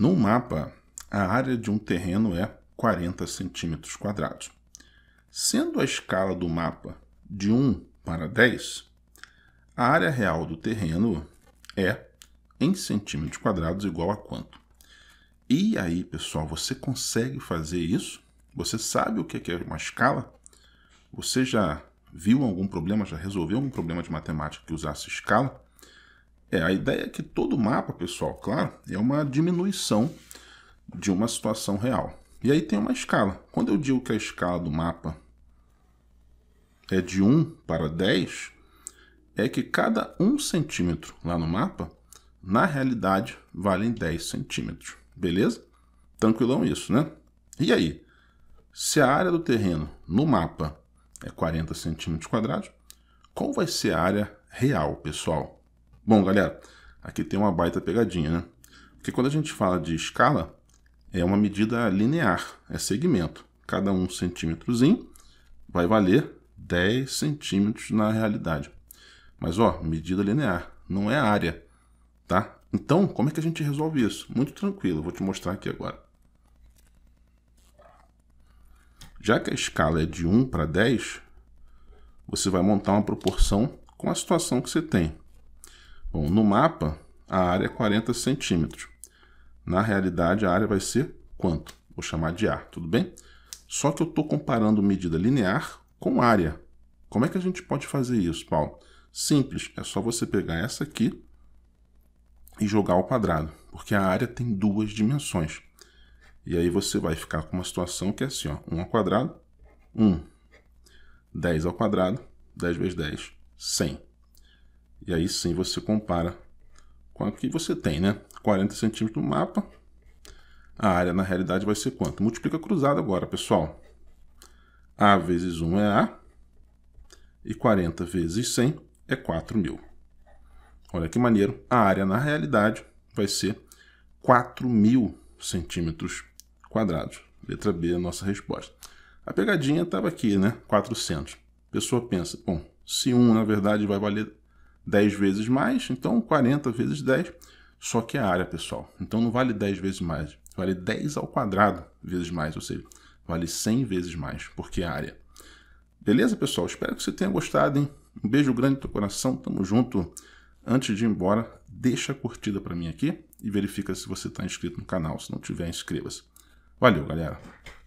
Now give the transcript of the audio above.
No mapa, a área de um terreno é 40 centímetros quadrados. Sendo a escala do mapa de 1 para 10, a área real do terreno é, em centímetros quadrados, igual a quanto? E aí, pessoal, você consegue fazer isso? Você sabe o que é, é uma escala? Você já viu algum problema, já resolveu algum problema de matemática que usasse escala? É, a ideia é que todo mapa, pessoal, claro, é uma diminuição de uma situação real. E aí tem uma escala. Quando eu digo que a escala do mapa é de 1 para 10, é que cada 1 centímetro lá no mapa, na realidade, valem 10 centímetros. Beleza? Tranquilão isso, né? E aí? Se a área do terreno no mapa é 40 centímetros quadrados, qual vai ser a área real, pessoal? Bom, galera, aqui tem uma baita pegadinha, né? Porque quando a gente fala de escala, é uma medida linear, é segmento. Cada um centímetrozinho vai valer 10 centímetros na realidade. Mas, ó, medida linear, não é área, tá? Então, como é que a gente resolve isso? Muito tranquilo, vou te mostrar aqui agora. Já que a escala é de 1 para 10, você vai montar uma proporção com a situação que você tem. Bom, no mapa, a área é 40 centímetros. Na realidade, a área vai ser quanto? Vou chamar de A, tudo bem? Só que eu estou comparando medida linear com área. Como é que a gente pode fazer isso, Paulo? Simples, é só você pegar essa aqui e jogar ao quadrado, porque a área tem duas dimensões. E aí você vai ficar com uma situação que é assim, ó, 1 ao quadrado, 1, 10 ao quadrado, 10 vezes 10, 100. E aí sim você compara com o que você tem, né? 40 centímetros no mapa. A área na realidade vai ser quanto? Multiplica cruzado agora, pessoal. A vezes 1 é A. E 40 vezes 100 é 4 mil. Olha que maneiro. A área na realidade vai ser 4 mil centímetros quadrados. Letra B é a nossa resposta. A pegadinha estava aqui, né? 400. A pessoa pensa, bom, se 1 na verdade vai valer 10 vezes mais, então 40 vezes 10, só que é a área, pessoal. Então não vale 10 vezes mais, vale 10 ao quadrado vezes mais, ou seja, vale 100 vezes mais, porque é a área. Beleza, pessoal? Espero que você tenha gostado, hein? Um beijo grande no teu coração, tamo junto. Antes de ir embora, deixa a curtida para mim aqui e verifica se você está inscrito no canal. Se não tiver, inscreva-se. Valeu, galera!